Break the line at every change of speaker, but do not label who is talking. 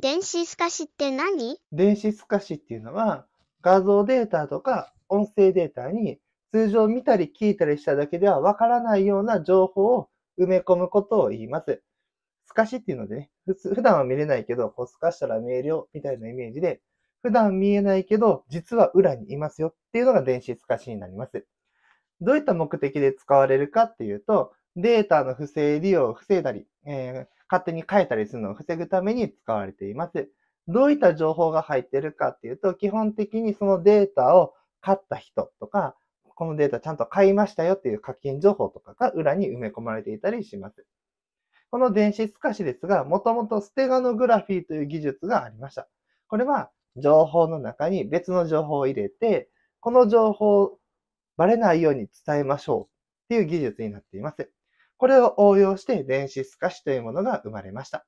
電子透かしって何
電子透かしっていうのは、画像データとか音声データに通常見たり聞いたりしただけではわからないような情報を埋め込むことを言います。透かしっていうのでね、普通普段は見れないけど、こう透かしたら見えるよみたいなイメージで、普段見えないけど、実は裏にいますよっていうのが電子透かしになります。どういった目的で使われるかっていうと、データの不正利用を防いだり、えー勝手に変えたりするのを防ぐために使われています。どういった情報が入ってるかっていうと、基本的にそのデータを買った人とか、このデータちゃんと買いましたよっていう課金情報とかが裏に埋め込まれていたりします。この電子透かしですが、もともとステガノグラフィーという技術がありました。これは情報の中に別の情報を入れて、この情報をバレないように伝えましょうっていう技術になっています。これを応用して電子透かしというものが生まれました。